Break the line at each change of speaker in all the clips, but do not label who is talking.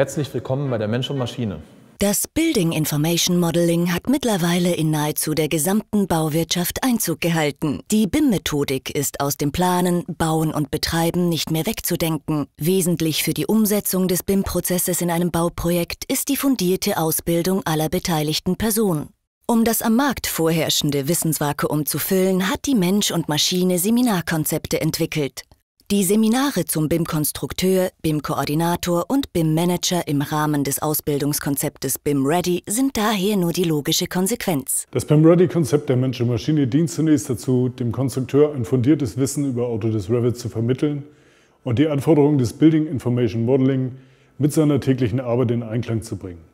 Herzlich willkommen bei der Mensch und Maschine.
Das Building Information Modeling hat mittlerweile in nahezu der gesamten Bauwirtschaft Einzug gehalten. Die BIM-Methodik ist aus dem Planen, Bauen und Betreiben nicht mehr wegzudenken. Wesentlich für die Umsetzung des BIM-Prozesses in einem Bauprojekt ist die fundierte Ausbildung aller beteiligten Personen. Um das am Markt vorherrschende Wissensvakuum zu füllen, hat die Mensch und Maschine Seminarkonzepte entwickelt. Die Seminare zum BIM-Konstrukteur, BIM-Koordinator und BIM-Manager im Rahmen des Ausbildungskonzeptes BIM-Ready sind daher nur die logische Konsequenz.
Das BIM-Ready-Konzept der Mensch-Maschine und dient zunächst dazu, dem Konstrukteur ein fundiertes Wissen über Autodesk Revit zu vermitteln und die Anforderungen des Building Information Modeling mit seiner täglichen Arbeit in Einklang zu bringen.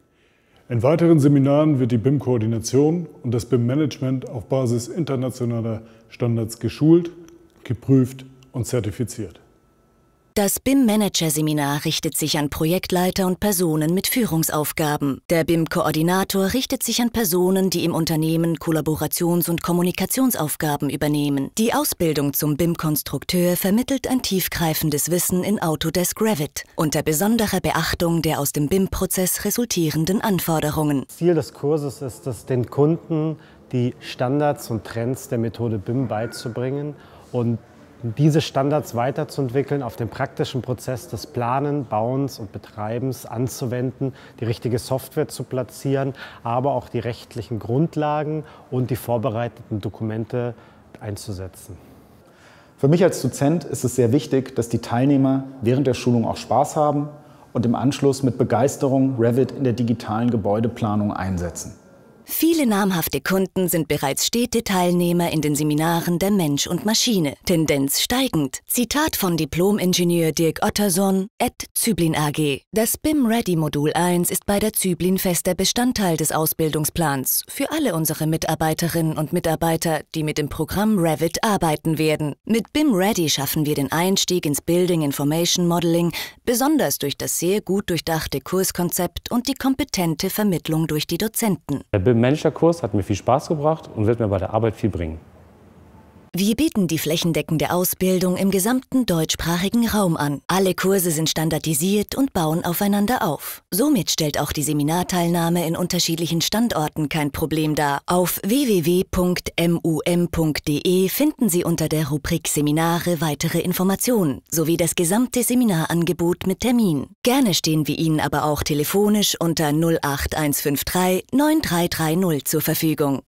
In weiteren Seminaren wird die BIM-Koordination und das BIM-Management auf Basis internationaler Standards geschult, geprüft und zertifiziert.
Das BIM-Manager-Seminar richtet sich an Projektleiter und Personen mit Führungsaufgaben. Der BIM-Koordinator richtet sich an Personen, die im Unternehmen Kollaborations- und Kommunikationsaufgaben übernehmen. Die Ausbildung zum BIM-Konstrukteur vermittelt ein tiefgreifendes Wissen in Autodesk Revit unter besonderer Beachtung der aus dem BIM-Prozess resultierenden Anforderungen. Ziel des Kurses ist es, den Kunden die
Standards und Trends der Methode BIM beizubringen und diese Standards weiterzuentwickeln, auf den praktischen Prozess des Planen, Bauens und Betreibens anzuwenden, die richtige Software zu platzieren, aber auch die rechtlichen Grundlagen und die vorbereiteten Dokumente einzusetzen. Für mich als Dozent ist es sehr wichtig, dass die Teilnehmer während der Schulung auch Spaß haben und im Anschluss mit Begeisterung Revit in der digitalen Gebäudeplanung einsetzen.
Viele namhafte Kunden sind bereits stete Teilnehmer in den Seminaren der Mensch und Maschine, Tendenz steigend. Zitat von Diplom-Ingenieur Dirk Otterson et Züblin AG. Das BIM Ready Modul 1 ist bei der Züblin fester Bestandteil des Ausbildungsplans für alle unsere Mitarbeiterinnen und Mitarbeiter, die mit dem Programm Revit arbeiten werden. Mit BIM Ready schaffen wir den Einstieg ins Building Information Modeling, besonders durch das sehr gut durchdachte Kurskonzept und die kompetente Vermittlung durch die Dozenten.
BIM People Manager Kurs hat mir viel Spaß gebracht und
wird mir bei der Arbeit viel bringen. Wir bieten die flächendeckende Ausbildung im gesamten deutschsprachigen Raum an. Alle Kurse sind standardisiert und bauen aufeinander auf. Somit stellt auch die Seminarteilnahme in unterschiedlichen Standorten kein Problem dar. Auf www.mum.de finden Sie unter der Rubrik Seminare weitere Informationen sowie das gesamte Seminarangebot mit Termin. Gerne stehen wir Ihnen aber auch telefonisch unter 08153 9330 zur Verfügung.